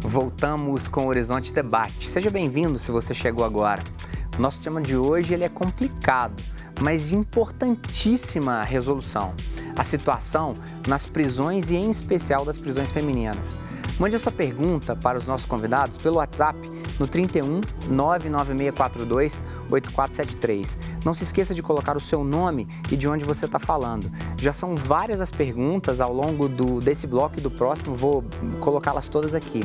Voltamos com o Horizonte Debate. Seja bem-vindo se você chegou agora. Nosso tema de hoje ele é complicado, mas de importantíssima resolução. A situação nas prisões e em especial das prisões femininas. Mande a sua pergunta para os nossos convidados pelo WhatsApp no 31 99642 8473. Não se esqueça de colocar o seu nome e de onde você está falando. Já são várias as perguntas ao longo do, desse bloco e do próximo, vou colocá-las todas aqui.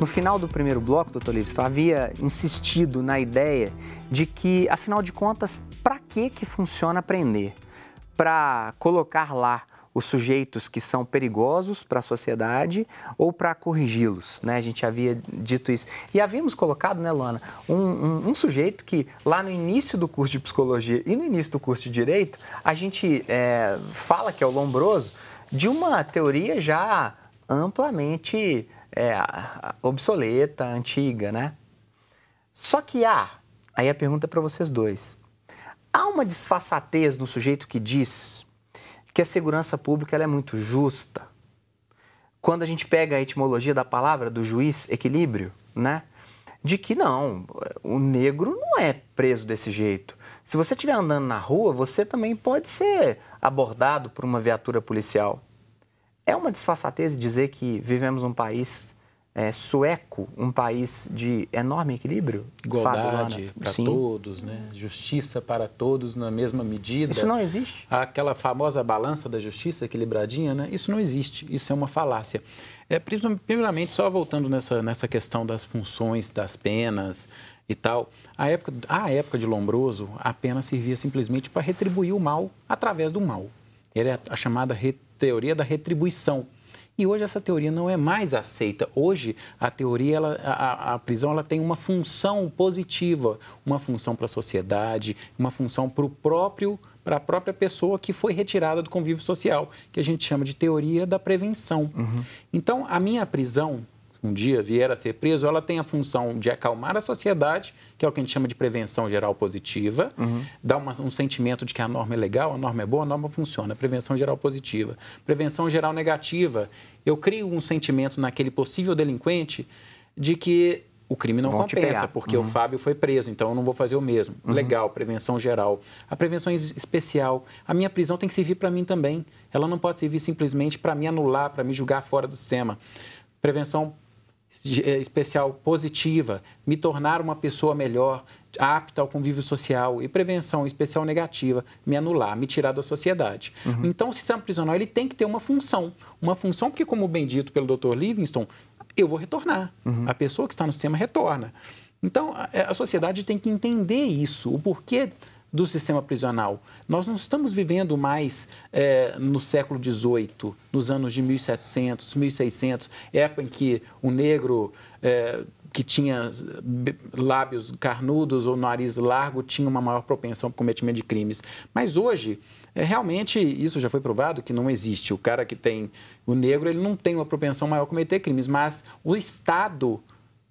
No final do primeiro bloco, doutor Livingston, havia insistido na ideia de que, afinal de contas, para que, que funciona aprender? Para colocar lá os sujeitos que são perigosos para a sociedade ou para corrigi-los. Né? A gente havia dito isso. E havíamos colocado, né, Luana, um, um, um, sujeito que lá no início do curso de psicologia e no início do curso de direito, a gente é, fala que é o lombroso de uma teoria já amplamente é, obsoleta, antiga, né? Só que há, aí a pergunta é para vocês dois, há uma disfarçatez no sujeito que diz que a segurança pública é muito justa. Quando a gente pega a etimologia da palavra do juiz, equilíbrio, né? De que não, o negro não é preso desse jeito. Se você estiver andando na rua, você também pode ser abordado por uma viatura policial. É uma disfarçatez dizer que vivemos um país é, sueco, um país de enorme equilíbrio. Igualdade para todos, né? justiça para todos na mesma medida. Isso não existe. Aquela famosa balança da justiça equilibradinha, né? isso não existe, isso é uma falácia. É, primeiramente, só voltando nessa, nessa questão das funções, das penas e tal, a época, a época de Lombroso, a pena servia simplesmente para retribuir o mal através do mal. Era é a chamada teoria da retribuição e hoje essa teoria não é mais aceita. Hoje a teoria, ela, a, a prisão, ela tem uma função positiva, uma função para a sociedade, uma função para o próprio para a própria pessoa que foi retirada do convívio social, que a gente chama de teoria da prevenção. Uhum. Então, a minha prisão, um dia vier a ser preso, ela tem a função de acalmar a sociedade, que é o que a gente chama de prevenção geral positiva, uhum. dá uma, um sentimento de que a norma é legal, a norma é boa, a norma funciona, prevenção geral positiva. Prevenção geral negativa, eu crio um sentimento naquele possível delinquente de que o crime não Vão compensa, porque uhum. o Fábio foi preso, então eu não vou fazer o mesmo. Uhum. Legal, prevenção geral. A prevenção especial. A minha prisão tem que servir para mim também. Ela não pode servir simplesmente para me anular, para me julgar fora do sistema. Prevenção eh, especial positiva, me tornar uma pessoa melhor, apta ao convívio social e prevenção especial negativa, me anular, me tirar da sociedade. Uhum. Então, o sistema prisional ele tem que ter uma função, uma função porque como bem dito pelo Dr. Livingston, eu vou retornar. Uhum. A pessoa que está no sistema retorna. Então, a eh, sociedade tem que entender isso, o porquê do sistema prisional. Nós não estamos vivendo mais é, no século XVIII, nos anos de 1700, 1600, época em que o negro é, que tinha eh, lábios carnudos ou nariz largo tinha uma maior propensão para cometimento de crimes. Mas hoje, é, realmente, isso já foi provado que não existe. O cara que tem o negro, ele não tem uma propensão maior a cometer crimes, mas o Estado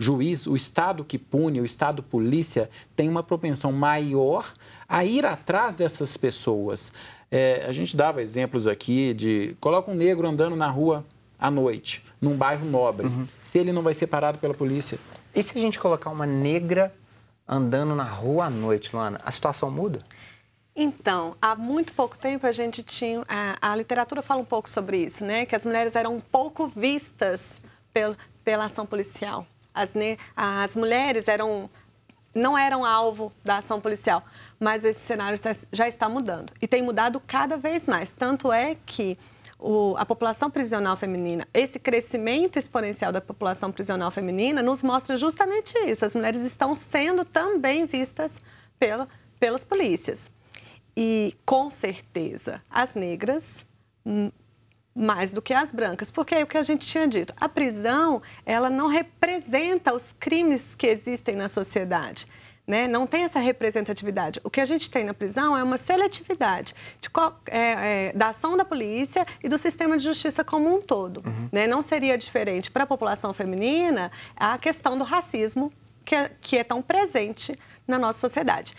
juiz, o Estado que pune, o Estado polícia, tem uma propensão maior a ir atrás dessas pessoas. É, a gente dava exemplos aqui de coloca um negro andando na rua à noite, num bairro nobre. Uhum. Se ele não vai ser parado pela polícia. E se a gente colocar uma negra andando na rua à noite, Luana, a situação muda? Então, há muito pouco tempo a gente tinha. A, a literatura fala um pouco sobre isso, né? Que as mulheres eram pouco vistas pela ação policial. As, ne... as mulheres eram não eram alvo da ação policial. Mas esse cenário já está mudando e tem mudado cada vez mais. Tanto é que o, a população prisional feminina, esse crescimento exponencial da população prisional feminina, nos mostra justamente isso. As mulheres estão sendo também vistas pela, pelas polícias. E, com certeza, as negras hum, mais do que as brancas, porque é o que a gente tinha dito. A prisão, ela não representa os crimes que existem na sociedade. Né? Não tem essa representatividade. O que a gente tem na prisão é uma seletividade qual, é, é, da ação da polícia e do sistema de justiça como um todo. Uhum. Né? Não seria diferente para a população feminina a questão do racismo que é, que é tão presente na nossa sociedade.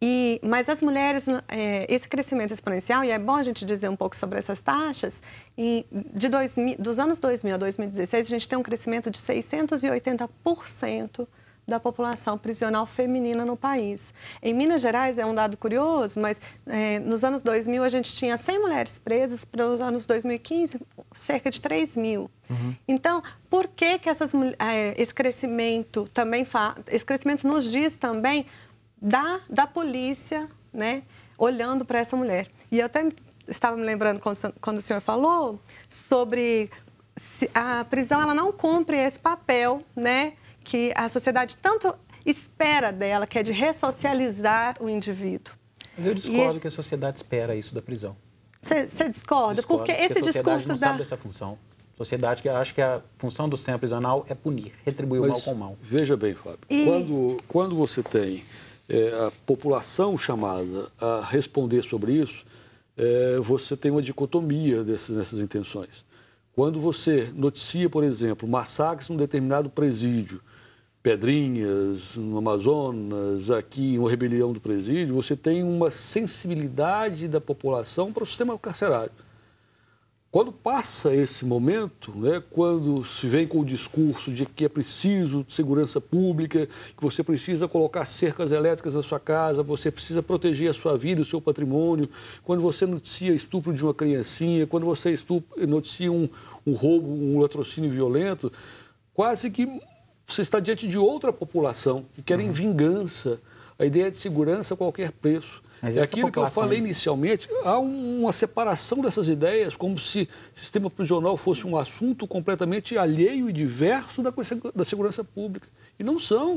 E, mas as mulheres, né, é, esse crescimento exponencial, e é bom a gente dizer um pouco sobre essas taxas, e de dois, dos anos 2000 a 2016, a gente tem um crescimento de 680% da população prisional feminina no país. Em Minas Gerais, é um dado curioso, mas é, nos anos 2000 a gente tinha 100 mulheres presas, para os anos 2015, cerca de 3 mil. Uhum. Então, por que, que essas, é, esse crescimento também... Fa... Esse crescimento nos diz também da, da polícia, né, olhando para essa mulher. E eu até estava me lembrando quando o senhor falou sobre a prisão, ela não cumpre esse papel, né, que a sociedade tanto espera dela, que é de ressocializar o indivíduo. Eu discordo e... que a sociedade espera isso da prisão. Você discorda? Discordo, porque, porque esse discurso não da... sabe dessa função. Sociedade que acha que a função do sistema prisional é punir, retribuir Mas, o mal com o mal. Veja bem, Fábio. E... Quando, quando você tem é, a população chamada a responder sobre isso, é, você tem uma dicotomia desses, dessas intenções. Quando você noticia, por exemplo, massacres num determinado presídio, Pedrinhas, no Amazonas, aqui uma rebelião do presídio, você tem uma sensibilidade da população para o sistema carcerário. Quando passa esse momento, né, quando se vem com o discurso de que é preciso segurança pública, que você precisa colocar cercas elétricas na sua casa, você precisa proteger a sua vida, o seu patrimônio, quando você noticia estupro de uma criancinha, quando você noticia um, um roubo, um latrocínio violento, quase que você está diante de outra população que querem uhum. vingança. A ideia é de segurança a qualquer preço. Mas é aquilo que eu falei inicialmente, há uma separação dessas ideias, como se sistema prisional fosse um assunto completamente alheio e diverso da, da segurança pública. E não são.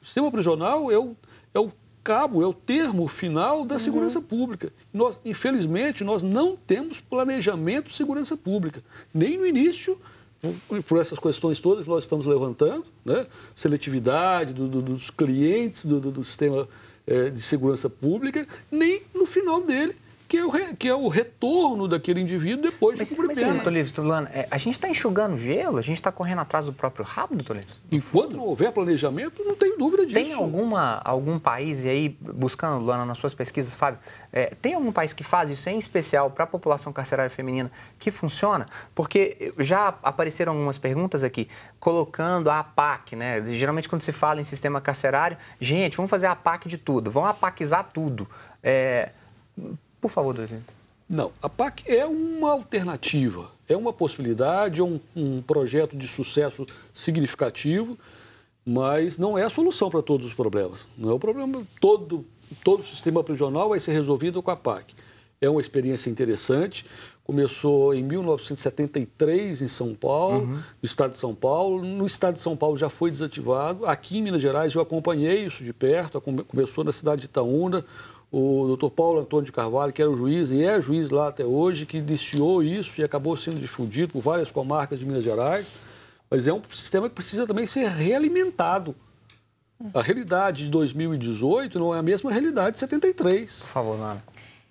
O sistema prisional é o, é o cabo, é o termo final da uhum. segurança pública. Nós, infelizmente, nós não temos planejamento de segurança pública, nem no início por essas questões todas que nós estamos levantando, né? seletividade do, do, dos clientes do, do, sistema eh, de segurança pública, nem no final dele que é o, re, que é o retorno daquele indivíduo depois mas, do cumprimento. Mas, é, Tolives, é, a gente está enxugando gelo? A gente está correndo atrás do próprio rabo, Tolives? Enquanto não houver planejamento, não tenho dúvida disso. Tem alguma, algum país, e aí, buscando, Luana, nas suas pesquisas, Fábio, é, tem algum país que faz isso, em especial para a população carcerária feminina, que funciona? Porque já apareceram algumas perguntas aqui, colocando a APAC, né? Geralmente, quando se fala em sistema carcerário, gente, vamos fazer a APAC de tudo, vamos APACizar tudo. É, por favor, Davi. Não, a PAC é uma alternativa, é uma possibilidade, é um, um projeto de sucesso significativo, mas não é a solução para todos os problemas. Não é o problema todo, todo o sistema prisional vai ser resolvido com a PAC. É uma experiência interessante. Começou em 1973 em São Paulo, uhum. no estado de São Paulo. No estado de São Paulo já foi desativado. Aqui em Minas Gerais eu acompanhei isso de perto. Começou na cidade de Itaúna, o doutor Paulo Antônio de Carvalho, que era o juiz e é juiz lá até hoje, que iniciou isso e acabou sendo difundido por várias comarcas de Minas Gerais. Mas é um sistema que precisa também ser realimentado. A realidade de 2018 não é a mesma realidade de 73. Por favor, Nara.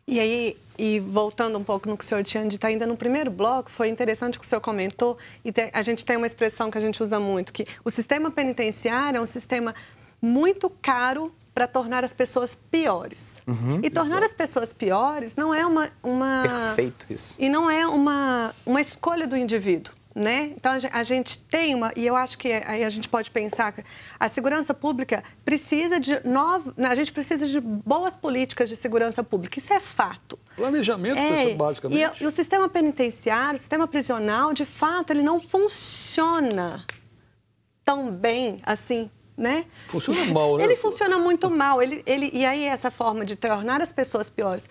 E aí, e voltando um pouco no que o senhor tinha dito ainda no primeiro bloco, foi interessante que o senhor comentou, e a gente tem uma expressão que a gente usa muito, que o sistema penitenciário é um sistema muito caro para tornar as pessoas piores. Uhum, e tornar as pessoas piores não é uma, uma. Perfeito isso. E não é uma, uma escolha do indivíduo. Né? Então a gente tem uma, e eu acho que é, aí a gente pode pensar que a segurança pública precisa de novas. a gente precisa de boas políticas de segurança pública, isso é fato. Planejamento, é, basicamente. E, e o sistema penitenciário, o sistema prisional, de fato, ele não funciona tão bem assim né? Funciona mal, né? Ele funciona muito mal. Ele, ele, e aí essa forma de tornar as pessoas piores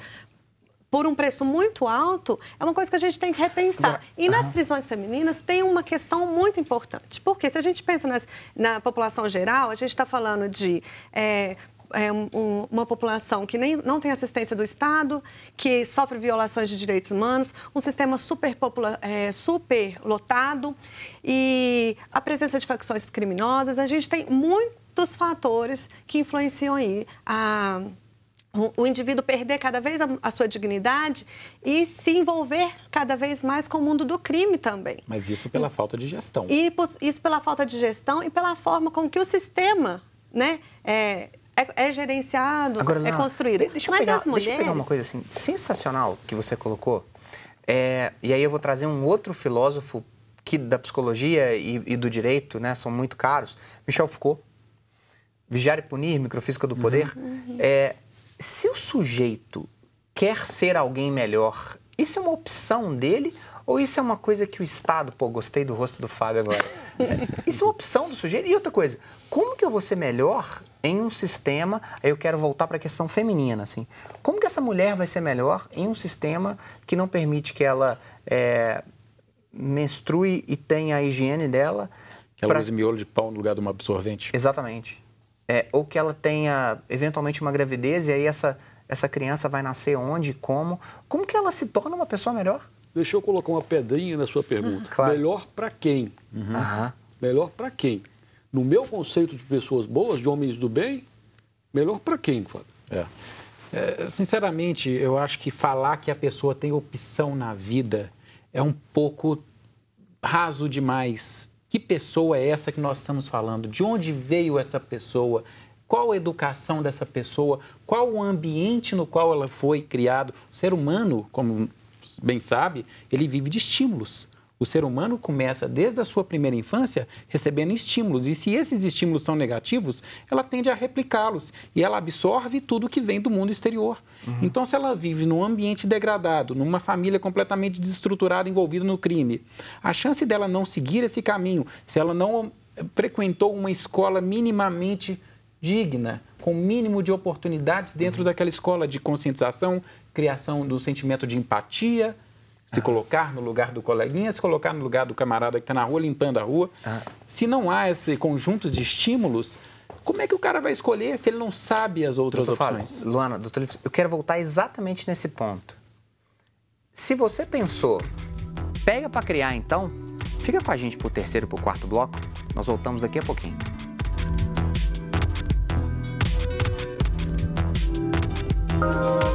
por um preço muito alto é uma coisa que a gente tem que repensar. E nas prisões femininas tem uma questão muito importante. Porque se a gente pensa nas, na população geral, a gente está falando de é, é, um, uma população que nem, não tem assistência do Estado, que sofre violações de direitos humanos, um sistema super, popula, é, super lotado e a presença de facções criminosas. A gente tem muitos fatores que influenciam aí a o indivíduo perder cada vez a, sua dignidade e se envolver cada vez mais com o mundo do crime também. Mas isso pela falta de gestão. E isso pela falta de gestão e pela forma com que o sistema, né, é, é, é gerenciado, Agora, Leonardo, é construído. Deixa, eu pegar, mulheres... deixa eu pegar uma coisa assim, sensacional que você colocou. É, e aí eu vou trazer um outro filósofo que da psicologia e, e do direito, né, são muito caros, Michel Foucault. Vigiar e punir, microfísica do poder. Uhum. uhum. É, se o sujeito quer ser alguém melhor, isso é uma opção dele ou isso é uma coisa que o Estado, pô, gostei do rosto do Fábio agora. isso é uma opção do sujeito. E outra coisa, como que eu vou ser melhor em um sistema, aí eu quero voltar para a questão feminina, assim. Como que essa mulher vai ser melhor em um sistema que não permite que ela é, menstrue e tenha a higiene dela? Que ela pra... use miolo de pau no lugar de uma absorvente. Exatamente. É, ou que ela tenha, eventualmente, uma gravidez e aí essa, essa criança vai nascer onde, como. Como que ela se torna uma pessoa melhor? Deixa eu colocar uma pedrinha na sua pergunta. Melhor para quem? Uhum. Uhum. Melhor para quem? No meu conceito de pessoas boas, de homens do bem, melhor para quem, Fábio? É. é. Sinceramente, eu acho que falar que a pessoa tem opção na vida é um pouco raso demais. Que pessoa é essa que nós estamos falando? De onde veio essa pessoa? Qual a educação dessa pessoa? Qual o ambiente no qual ela foi criada? O ser humano, como bem sabe, ele vive de estímulos. O ser humano começa desde a sua primeira infância recebendo estímulos, e se esses estímulos são negativos, ela tende a replicá-los e ela absorve tudo que vem do mundo exterior. Uhum. Então, se ela vive num ambiente degradado, numa família completamente desestruturada envolvida no crime, a chance dela não seguir esse caminho, se ela não eh, frequentou uma escola minimamente digna, com o mínimo de oportunidades dentro uhum. daquela escola de conscientização, criação do sentimento de empatia, se ah. colocar no lugar do coleguinha, se colocar no lugar do camarada que está na rua limpando a rua. Ah. Se não há esse conjunto de estímulos, como é que o cara vai escolher se ele não sabe as outras doutor opções? Luana, doutor, eu quero voltar exatamente nesse ponto. Se você pensou, pega para criar então, fica com a gente para o terceiro e para o quarto bloco. Nós voltamos daqui a pouquinho. Música